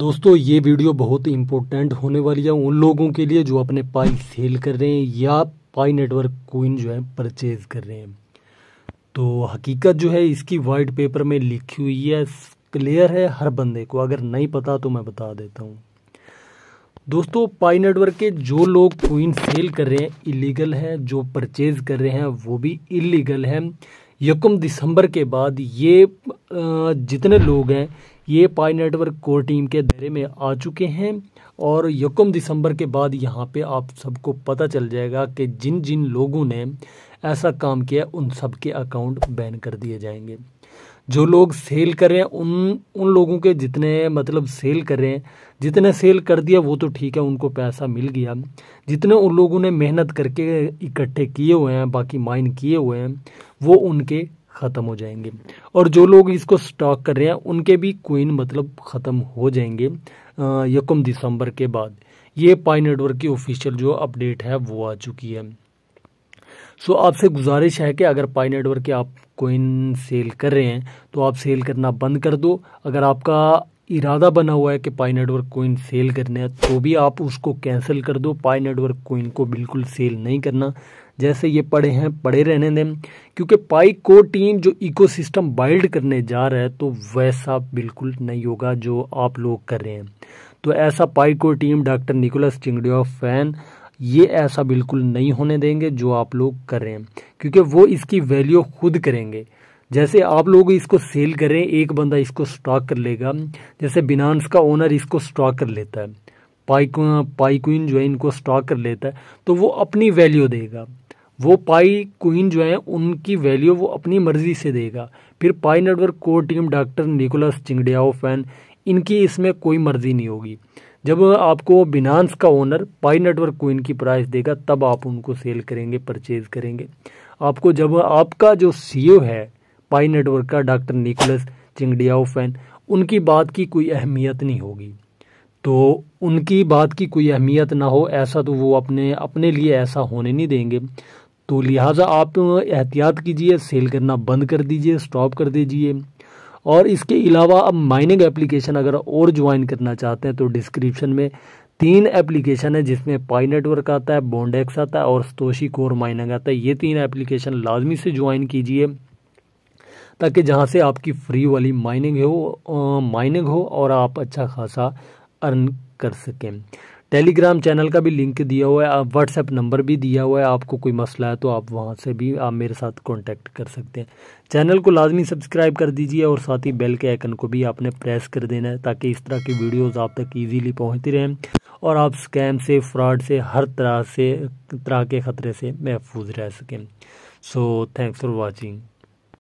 दोस्तों ये वीडियो बहुत ही इंपॉर्टेंट होने वाली है उन लोगों के लिए जो अपने पाई सेल कर रहे हैं या पाई नेटवर्क कोइन जो है परचेज कर रहे हैं तो हकीकत जो है इसकी वाइट पेपर में लिखी हुई है क्लियर है हर बंदे को अगर नहीं पता तो मैं बता देता हूँ दोस्तों पाई नेटवर्क के जो लोग कोइन सेल कर रहे हैं इलीगल है जो परचेज कर रहे हैं वो भी इलीगल है यकम दिसंबर के बाद ये जितने लोग हैं ये पाई नेटवर्क कोर टीम के दायरे में आ चुके हैं और यकम दिसंबर के बाद यहाँ पे आप सबको पता चल जाएगा कि जिन जिन लोगों ने ऐसा काम किया उन सब के अकाउंट बैन कर दिए जाएंगे जो लोग सेल कर रहे हैं उन उन लोगों के जितने मतलब सेल कर रहे हैं जितने सेल कर दिया वो तो ठीक है उनको पैसा मिल गया जितने उन लोगों ने मेहनत करके इकट्ठे किए हुए हैं बाकी माइन किए हुए हैं वो उनके ख़त्म हो जाएंगे और जो लोग इसको स्टॉक कर रहे हैं उनके भी कोइन मतलब ख़त्म हो जाएंगे यकम दिसंबर के बाद ये पाई नेटवर्क की ऑफिशियल जो अपडेट है वो आ चुकी है सो आपसे गुजारिश है कि अगर पाई नेटवर्क के आप कोइन सेल कर रहे हैं तो आप सेल करना बंद कर दो अगर आपका इरादा बना हुआ है कि पाई नेटवर्क कोइन सेल करना है तो भी आप उसको कैंसिल कर दो पाई नेटवर्क कोइन को बिल्कुल सेल नहीं करना जैसे ये पड़े हैं पड़े रहने दें क्योंकि पाई को टीम जो इकोसिस्टम बाइल्ड करने जा रहा है तो वैसा बिल्कुल नहीं होगा जो आप लोग कर रहे हैं तो ऐसा पाई को team doctor Nicolas Chengdiao Fan ये ऐसा बिल्कुल नहीं होने देंगे जो आप लोग कर रहे हैं क्योंकि वो इसकी वैल्यू खुद करेंगे जैसे आप लोग इसको सेल करें एक बंदा इसको स्टॉक कर लेगा जैसे बिनांस का ओनर इसको स्टॉक कर लेता है पाई पाई क्वीन जो है इनको स्टॉक कर लेता है तो वो अपनी वैल्यू देगा वो पाई क्वीन जो है उनकी वैल्यू वो अपनी मर्जी से देगा फिर Pi network core team doctor Nicolas Fan इनकी इसमें कोई मर्जी नहीं होगी जब आपको बिनांस का ओनर पाई नेटवर्क क्वीन की प्राइस देगा तब आप उनको सेल करेंगे परचेज करेंगे आपको जब आपका जो सी e है पाई नेटवर्क का डॉक्टर निकोलस फैन उनकी बात की कोई अहमियत नहीं होगी तो उनकी बात की कोई अहमियत ना हो ऐसा तो वो अपने अपने लिए ऐसा होने नहीं देंगे तो लिहाजा आप एहतियात कीजिए सेल करना बंद कर दीजिए स्टॉप कर दीजिए और इसके अलावा अब माइनिंग एप्लीकेशन अगर और ज्वाइन करना चाहते हैं तो डिस्क्रिप्शन में तीन एप्लीकेशन है जिसमें पाई नेटवर्क आता है बॉन्डेक्स आता है और स्तोशी कोर माइनिंग आता है ये तीन एप्लीकेशन लाजमी से ज्वाइन कीजिए ताकि जहाँ से आपकी फ्री वाली माइनिंग हो माइनिंग हो और आप अच्छा खासा अर्न कर सकें टेलीग्राम चैनल का भी लिंक दिया हुआ है आप व्हाट्सएप नंबर भी दिया हुआ है आपको कोई मसला है तो आप वहाँ से भी आप मेरे साथ कांटेक्ट कर सकते हैं चैनल को लाजमी सब्सक्राइब कर दीजिए और साथ ही बेल के आइकन को भी आपने प्रेस कर देना है ताकि इस तरह की वीडियोस आप तक इजीली पहुँचती रहें और आप स्कैम से फ्रॉड से हर तरह से तरह के ख़तरे से महफूज रह सकें सो थैंक्स फॉर वॉचिंग